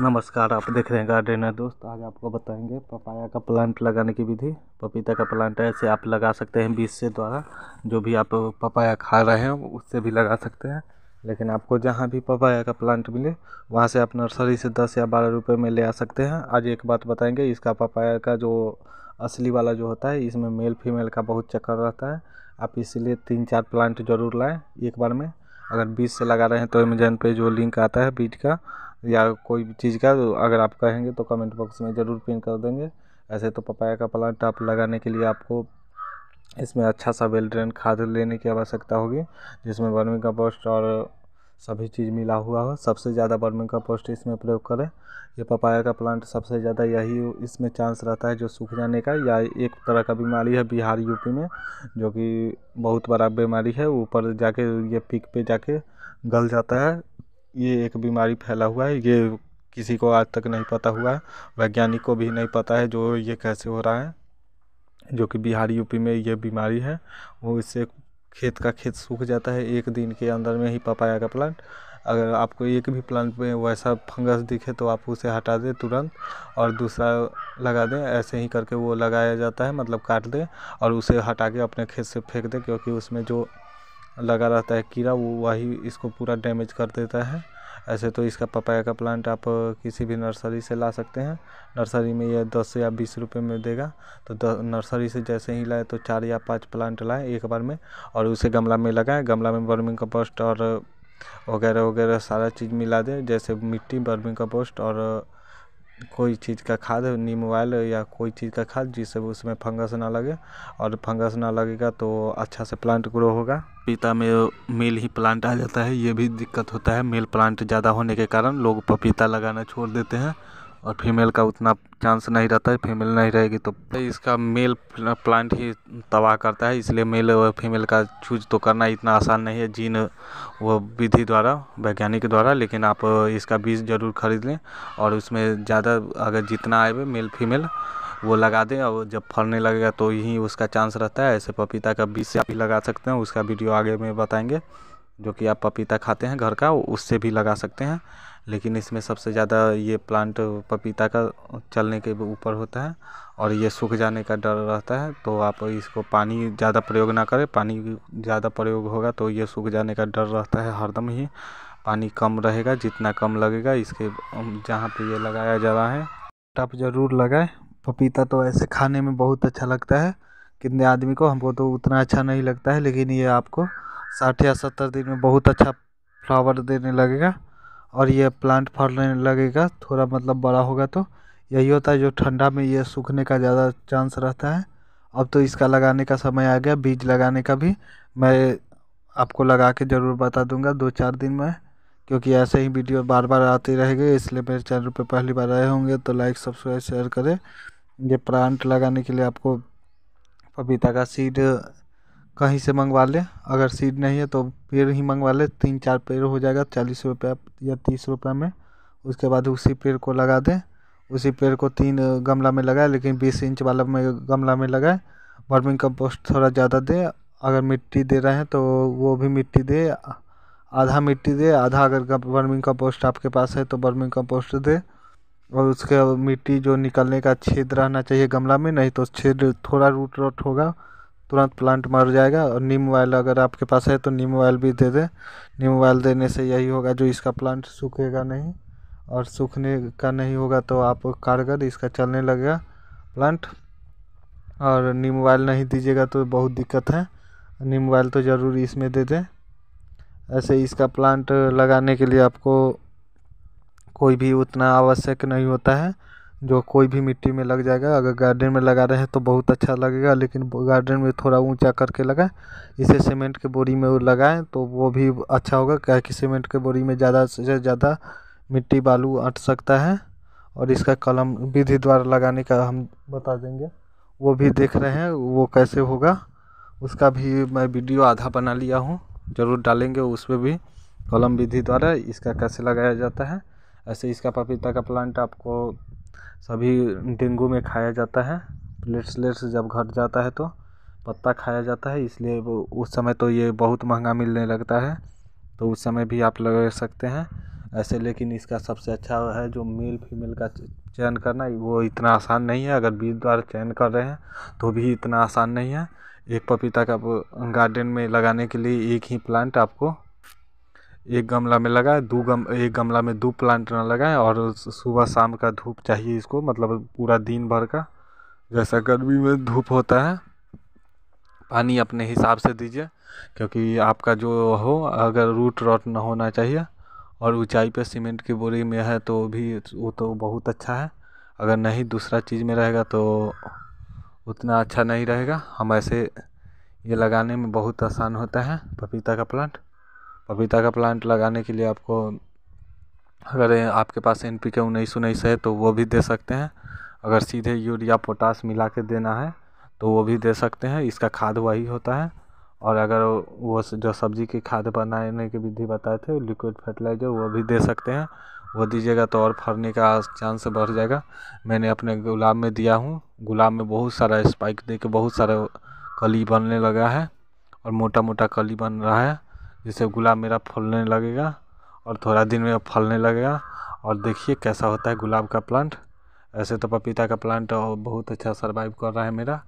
नमस्कार आप देख रहे हैं गार्डनर दोस्त आज आपको बताएंगे पपाया का प्लांट लगाने की विधि पपीता का प्लांट ऐसे आप लगा सकते हैं बीज से द्वारा जो भी आप पपाया खा रहे हैं उससे भी लगा सकते हैं लेकिन आपको जहाँ भी पपाया का प्लांट मिले वहाँ से आप नर्सरी से दस या बारह रुपये में ले आ सकते हैं आज एक बात बताएँगे इसका पपाया का जो असली वाला जो होता है इसमें मेल फीमेल का बहुत चक्कर रहता है आप इसलिए तीन चार प्लांट जरूर लाएँ एक बार में अगर बीज से लगा रहे हैं तो अमेजन पे जो लिंक आता है बीज का या कोई भी चीज़ का तो अगर आप कहेंगे तो कमेंट बॉक्स में ज़रूर पिन कर देंगे ऐसे तो पपाया का प्लांट आप लगाने के लिए आपको इसमें अच्छा सा वेल ड्रेन खाद लेने की आवश्यकता होगी जिसमें वर्मी कंपोस्ट और सभी चीज़ मिला हुआ हो सबसे ज़्यादा वर्मी कंपोस्ट इसमें प्रयोग करें ये पपाया का प्लांट सबसे ज़्यादा यही इसमें चांस रहता है जो सूख जाने का या एक तरह का बीमारी है बिहार यूपी में जो कि बहुत बड़ा बीमारी है ऊपर जाके ये पिक पे जाके गल जाता है ये एक बीमारी फैला हुआ है ये किसी को आज तक नहीं पता हुआ वैज्ञानिक को भी नहीं पता है जो ये कैसे हो रहा है जो कि बिहार यूपी में ये बीमारी है वो इससे खेत का खेत सूख जाता है एक दिन के अंदर में ही पपाया का प्लांट अगर आपको एक भी प्लांट में वैसा फंगस दिखे तो आप उसे हटा दें तुरंत और दूसरा लगा दें ऐसे ही करके वो लगाया जाता है मतलब काट दें और उसे हटा के अपने खेत से फेंक दें क्योंकि उसमें जो लगा रहता है कीड़ा वो वही इसको पूरा डैमेज कर देता है ऐसे तो इसका पपाया का प्लांट आप किसी भी नर्सरी से ला सकते हैं नर्सरी में यह दस या बीस रुपये में देगा तो नर्सरी से जैसे ही लाए तो चार या पाँच प्लांट लाएँ एक बार में और उसे गमला में लगाएं गमला में बर्मिंग कंपोस्ट और वगैरह वगैरह सारा चीज़ मिला दें जैसे मिट्टी बर्मिंग कंपोस्ट और कोई चीज़ का खाद नीम ऑयल या कोई चीज़ का खाद जिससे उसमें फंगस ना लगे और फंगस ना लगेगा तो अच्छा से प्लांट ग्रो होगा पपीता में मेल ही प्लांट आ जाता है ये भी दिक्कत होता है मेल प्लांट ज़्यादा होने के कारण लोग पपीता लगाना छोड़ देते हैं और फीमेल का उतना चांस नहीं रहता है फीमेल नहीं रहेगी तो, तो इसका मेल प्लांट ही तबाह करता है इसलिए मेल और फीमेल का चूज तो करना इतना आसान नहीं है जीन वो विधि द्वारा वैज्ञानिक द्वारा लेकिन आप इसका बीज ज़रूर खरीद लें और उसमें ज़्यादा अगर जितना आए मेल फीमेल वो लगा दें और जब फलने लगेगा तो यही उसका चांस रहता है ऐसे पपीता का बीज से आप भी लगा सकते हैं उसका वीडियो आगे में बताएंगे जो कि आप पपीता खाते हैं घर का उससे भी लगा सकते हैं लेकिन इसमें सबसे ज़्यादा ये प्लांट पपीता का चलने के ऊपर होता है और ये सूख जाने का डर रहता है तो आप इसको पानी ज़्यादा प्रयोग ना करें पानी ज़्यादा प्रयोग होगा तो ये सूख जाने का डर रहता है हरदम ही पानी कम रहेगा जितना कम लगेगा इसके जहाँ पे ये लगाया जा रहा है टप ज़रूर लगाए पपीता तो ऐसे खाने में बहुत अच्छा लगता है कितने आदमी को हमको तो उतना अच्छा नहीं लगता है लेकिन ये आपको साठ या सत्तर दिन में बहुत अच्छा फ्लावर देने लगेगा और ये प्लांट फलने लगेगा थोड़ा मतलब बड़ा होगा तो यही होता है जो ठंडा में ये सूखने का ज़्यादा चांस रहता है अब तो इसका लगाने का समय आ गया बीज लगाने का भी मैं आपको लगा के ज़रूर बता दूंगा दो चार दिन में क्योंकि ऐसे ही वीडियो बार बार आती रहेगी इसलिए मेरे चैनल पर पहली बार आए होंगे तो लाइक सब्सक्राइब शेयर करें ये प्लांट लगाने के लिए आपको पपीता का सीड कहीं से मंगवा ले अगर सीड नहीं है तो पेड़ ही मंगवा ले तीन चार पेड़ हो जाएगा चालीस रुपये या तीस रुपये में उसके बाद उसी पेड़ को लगा दें उसी पेड़ को तीन गमला में लगाए लेकिन बीस इंच वाला में गमला में लगाए वर्मिंग कंपोस्ट थोड़ा ज़्यादा दे अगर मिट्टी दे रहे हैं तो वो भी मिट्टी दे आधा मिट्टी दे आधा अगर वर्मिंग कंपोस्ट आपके पास है तो वर्मिंग कंपोस्ट दे और उसके मिट्टी जो निकलने का छेद रहना चाहिए गमला में नहीं तो छेद थोड़ा रूट रोट होगा तुरंत प्लांट मर जाएगा और नीम ऑयल अगर आपके पास है तो नीम ऑयल भी दे दें नीम ऑयल देने से यही होगा जो इसका प्लांट सूखेगा नहीं और सूखने का नहीं होगा तो आप कारगर इसका चलने लगेगा प्लांट और नीम ऑयल नहीं दीजिएगा तो बहुत दिक्कत है नीम ऑयल तो ज़रूर इसमें दे दें ऐसे इसका प्लांट लगाने के लिए आपको कोई भी उतना आवश्यक नहीं होता है जो कोई भी मिट्टी में लग जाएगा अगर गार्डन में लगा रहे हैं तो बहुत अच्छा लगेगा लेकिन गार्डन में थोड़ा ऊंचा करके लगाएं इसे सीमेंट के बोरी में लगाएं तो वो भी अच्छा होगा क्या कि सीमेंट के बोरी में ज़्यादा से ज़्यादा मिट्टी बालू अट सकता है और इसका कलम विधि द्वारा लगाने का हम बता देंगे वो भी देख रहे हैं वो कैसे होगा उसका भी मैं वीडियो आधा बना लिया हूँ ज़रूर डालेंगे उस पर भी कलम विधि द्वारा इसका कैसे लगाया जाता है ऐसे इसका पपीता का प्लांट आपको सभी डेंगू में खाया जाता है प्लेटलेट्स जब घट जाता है तो पत्ता खाया जाता है इसलिए वो उस समय तो ये बहुत महंगा मिलने लगता है तो उस समय भी आप लगा सकते हैं ऐसे लेकिन इसका सबसे अच्छा है जो मेल फीमेल का चयन करना वो इतना आसान नहीं है अगर बीज द्वारा चयन कर रहे हैं तो भी इतना आसान नहीं है एक पपीता का गार्डन में लगाने के लिए एक ही प्लांट आपको एक गमला में लगाए दो गम एक गमला में दो प्लांट ना लगाएं और सुबह शाम का धूप चाहिए इसको मतलब पूरा दिन भर का जैसा गर्मी में धूप होता है पानी अपने हिसाब से दीजिए क्योंकि आपका जो हो अगर रूट रॉट ना होना चाहिए और ऊंचाई पे सीमेंट की बोरी में है तो भी वो तो बहुत अच्छा है अगर नहीं दूसरा चीज़ में रहेगा तो उतना अच्छा नहीं रहेगा हम ऐसे ये लगाने में बहुत आसान होता है पपीता का प्लांट पपीता का प्लांट लगाने के लिए आपको अगर आपके पास एन पी के उन्नीस उन्नीस है तो वो भी दे सकते हैं अगर सीधे यूरिया पोटास मिला के देना है तो वो भी दे सकते हैं इसका खाद वही होता है और अगर वो जो सब्ज़ी की खाद बनाने की विधि बताए थे लिक्विड फर्टिलाइज़र वो भी दे सकते हैं वो दीजिएगा तो और फरने का चांस बढ़ जाएगा मैंने अपने गुलाब में दिया हूँ गुलाब में बहुत सारा स्पाइक दे के बहुत सारा कली बनने लगा है और मोटा मोटा कली बन रहा है जिससे गुलाब मेरा फूलने लगेगा और थोड़ा दिन में फलने लगेगा और देखिए कैसा होता है गुलाब का प्लांट ऐसे तो पपीता का प्लांट तो बहुत अच्छा सर्वाइव कर रहा है मेरा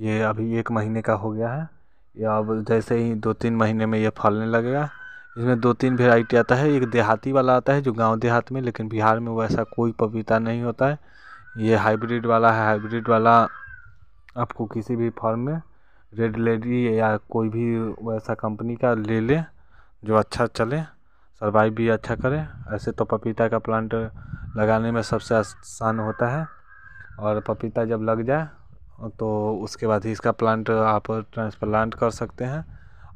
ये अभी एक महीने का हो गया है ये अब जैसे ही दो तीन महीने में ये फलने लगेगा इसमें दो तीन वेराइटी आता है एक देहाती वाला आता है जो गांव देहात में लेकिन बिहार में वैसा कोई पपीता नहीं होता है ये हाइब्रिड वाला है हाइब्रिड वाला आपको किसी भी फॉर्म में रेड लेडी या कोई भी वैसा कंपनी का ले लें जो अच्छा चले सर्वाइव भी अच्छा करे ऐसे तो पपीता का प्लांट लगाने में सबसे आसान होता है और पपीता जब लग जाए तो उसके बाद ही इसका प्लांट आप ट्रांसप्लांट कर सकते हैं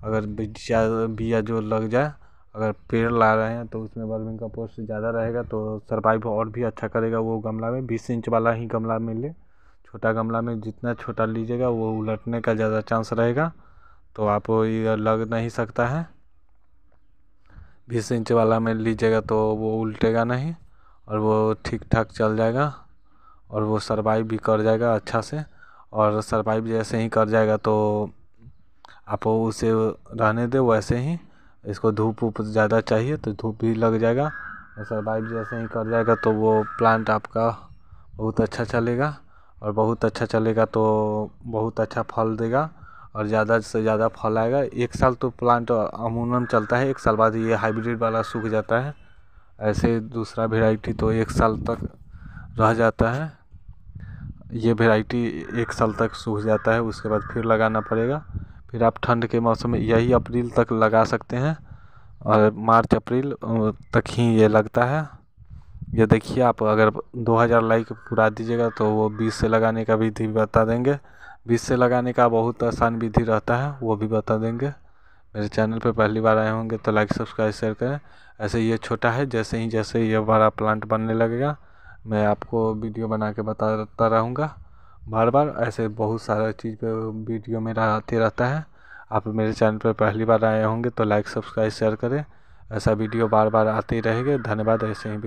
अगर बीजा जो लग जाए अगर पेड़ ला रहे हैं तो उसमें वर्मिंग कंपोस्ट ज़्यादा रहेगा तो सर्वाइव और भी अच्छा करेगा वो गमला में बीस इंच वाला ही गमला में ले छोटा गमला में जितना छोटा लीजिएगा वो उलटने का ज़्यादा चांस रहेगा तो आप ये लग नहीं सकता है बीस इंच वाला में लीजिएगा तो वो उल्टेगा नहीं और वो ठीक ठाक चल जाएगा और वो सर्वाइव भी कर जाएगा अच्छा से और सर्वाइव जैसे ही कर जाएगा तो आप उसे रहने दे वैसे ही इसको धूप उप ज़्यादा चाहिए तो धूप भी लग जाएगा और सर्वाइव जैसे ही कर जाएगा तो वो प्लांट आपका बहुत अच्छा चलेगा और बहुत अच्छा चलेगा तो बहुत अच्छा फल देगा और ज़्यादा से ज़्यादा फल आएगा एक साल तो प्लांट अमूमन चलता है एक साल बाद ये हाइब्रिड वाला सूख जाता है ऐसे दूसरा वेराइटी तो एक साल तक रह जाता है ये वेराइटी एक साल तक सूख जाता है उसके बाद फिर लगाना पड़ेगा फिर आप ठंड के मौसम में यही अप्रैल तक लगा सकते हैं और मार्च अप्रैल तक ही ये लगता है ये देखिए आप अगर 2000 लाइक पूरा दीजिएगा तो वो 20 से लगाने का भी बता देंगे बीज से लगाने का बहुत आसान विधि रहता है वो भी बता देंगे मेरे चैनल पर पहली बार आए होंगे तो लाइक सब्सक्राइब शेयर करें ऐसे ये छोटा है जैसे ही जैसे ये बड़ा प्लांट बनने लगेगा मैं आपको वीडियो बना के बताता रहूँगा बार बार ऐसे बहुत सारा चीज़ पे वीडियो मेरा आते रहता है आप मेरे चैनल पर पहली बार आए होंगे तो लाइक सब्सक्राइब शेयर करें ऐसा वीडियो बार बार आते ही रहेगा धन्यवाद ऐसे ही